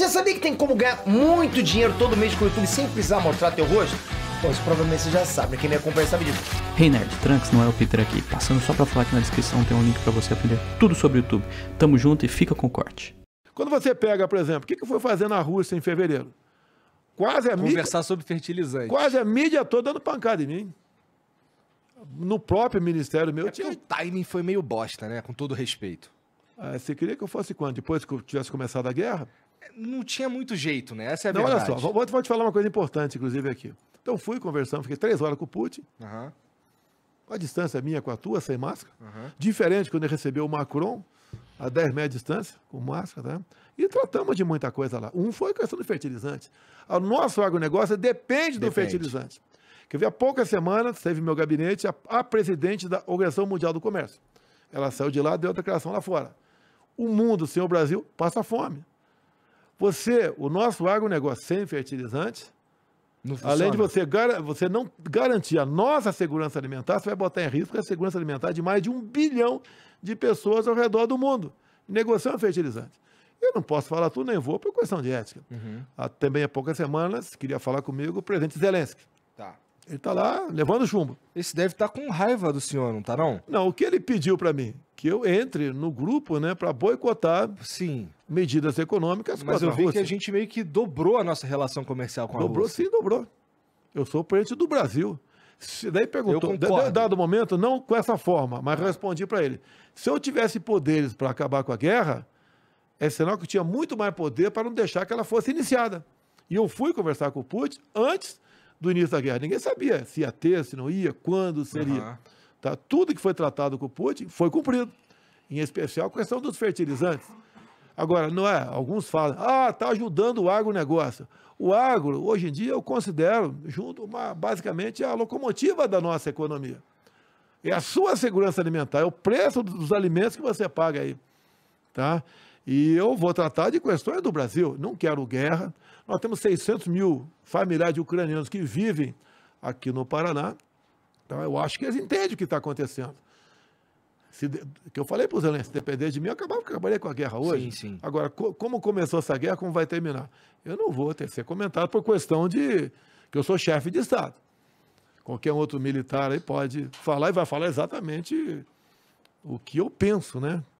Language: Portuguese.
Você sabia que tem como ganhar muito dinheiro todo mês com o YouTube sem precisar mostrar teu rosto? Pois provavelmente você já sabe, né? quem me acompanha sabe disso. Hey Nerd, Trunks não é o Peter aqui. Passando só pra falar que na descrição tem um link para você aprender tudo sobre o YouTube. Tamo junto e fica com o corte. Quando você pega, por exemplo, o que, que foi fazer na Rússia em fevereiro? Quase a Conversar mídia, sobre fertilizante. Quase a mídia toda dando pancada em mim. No próprio ministério meu. É tinha... O timing foi meio bosta, né? Com todo respeito. Ah, você queria que eu fosse quando? Depois que eu tivesse começado a guerra? não tinha muito jeito, né? Essa é a não, verdade. olha só, vou, vou te falar uma coisa importante, inclusive, aqui. Então fui conversando, fiquei três horas com o Putin. Uhum. A distância é minha com a tua, sem máscara. Uhum. Diferente quando ele recebeu o Macron, a 10 metros de distância, com máscara, né? E tratamos de muita coisa lá. Um foi a questão do fertilizante. O nosso agronegócio depende, depende. do fertilizante. Que vi há poucas semanas, teve meu gabinete, a, a presidente da Organização Mundial do Comércio. Ela saiu de lá, deu outra declaração lá fora. O mundo sem o Brasil passa fome. Você, o nosso agronegócio sem fertilizantes, além de você, você não garantir a nossa segurança alimentar, você vai botar em risco a segurança alimentar de mais de um bilhão de pessoas ao redor do mundo, negociando fertilizante. Eu não posso falar tudo, nem vou, por questão de ética. Uhum. Há, também há poucas semanas, queria falar comigo o presidente Zelensky. Tá. Ele está lá levando chumbo. Esse deve estar tá com raiva do senhor, não está não? Não, o que ele pediu para mim? que eu entre no grupo, né, para boicotar sim medidas econômicas. Mas eu vi Rússia. que a gente meio que dobrou a nossa relação comercial com dobrou, a Rússia. Dobrou, sim, dobrou. Eu sou presidente do Brasil. Se, daí perguntou, dado momento, não com essa forma, mas ah. respondi para ele: se eu tivesse poderes para acabar com a guerra, é sinal que eu tinha muito mais poder para não deixar que ela fosse iniciada. E eu fui conversar com o Putin antes do início da guerra. Ninguém sabia se ia ter, se não ia, quando seria. Uhum. Tá? Tudo que foi tratado com o Putin foi cumprido, em especial a questão dos fertilizantes. Agora, não é? Alguns falam, ah, está ajudando o agronegócio. O agro, hoje em dia, eu considero, junto, uma, basicamente, a locomotiva da nossa economia. É a sua segurança alimentar, é o preço dos alimentos que você paga aí. Tá? E eu vou tratar de questões do Brasil. Não quero guerra. Nós temos 600 mil familiares ucranianos que vivem aqui no Paraná. Então eu acho que eles entendem o que está acontecendo. Se de... que eu falei para os Zelensky, se depender de mim, eu acabava, acabaria com a guerra hoje. Sim, sim. Agora, co como começou essa guerra, como vai terminar? Eu não vou ter que ser comentado por questão de que eu sou chefe de Estado. Qualquer outro militar aí pode falar e vai falar exatamente o que eu penso, né?